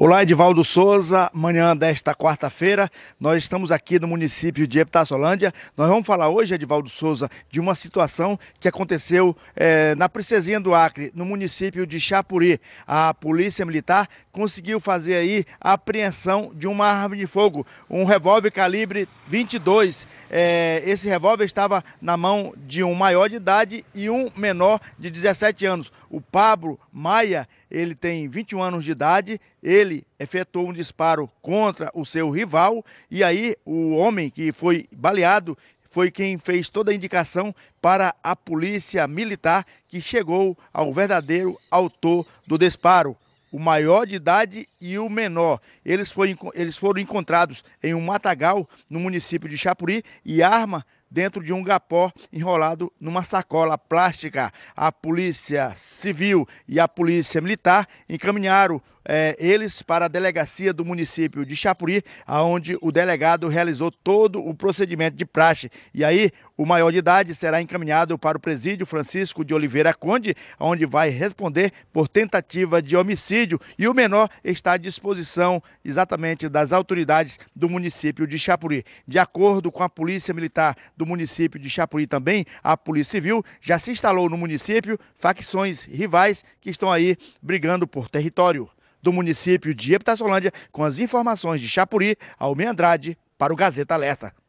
Olá, Edivaldo Souza. Manhã desta quarta-feira, nós estamos aqui no município de Epitaçolândia. Nós vamos falar hoje, Edivaldo Souza, de uma situação que aconteceu eh, na Princesinha do Acre, no município de Chapuri. A Polícia Militar conseguiu fazer aí a apreensão de uma arma de fogo, um revólver calibre 22. Eh, esse revólver estava na mão de um maior de idade e um menor de 17 anos. O Pablo Maia, ele tem 21 anos de idade, ele ele efetuou um disparo contra o seu rival e aí o homem que foi baleado foi quem fez toda a indicação para a polícia militar que chegou ao verdadeiro autor do disparo. O maior de idade e o menor. Eles, foi, eles foram encontrados em um matagal no município de Chapuri e arma dentro de um gapó enrolado numa sacola plástica. A polícia civil e a polícia militar encaminharam é, eles para a delegacia do município de Chapuri, aonde o delegado realizou todo o procedimento de praxe. E aí, o maior de idade será encaminhado para o presídio Francisco de Oliveira Conde, onde vai responder por tentativa de homicídio. E o menor está à disposição exatamente das autoridades do município de Chapuri. De acordo com a Polícia Militar do município de Chapuri também, a Polícia Civil já se instalou no município facções rivais que estão aí brigando por território do município de Epitaçolândia, com as informações de Chapuri, Almeida Andrade, para o Gazeta Alerta.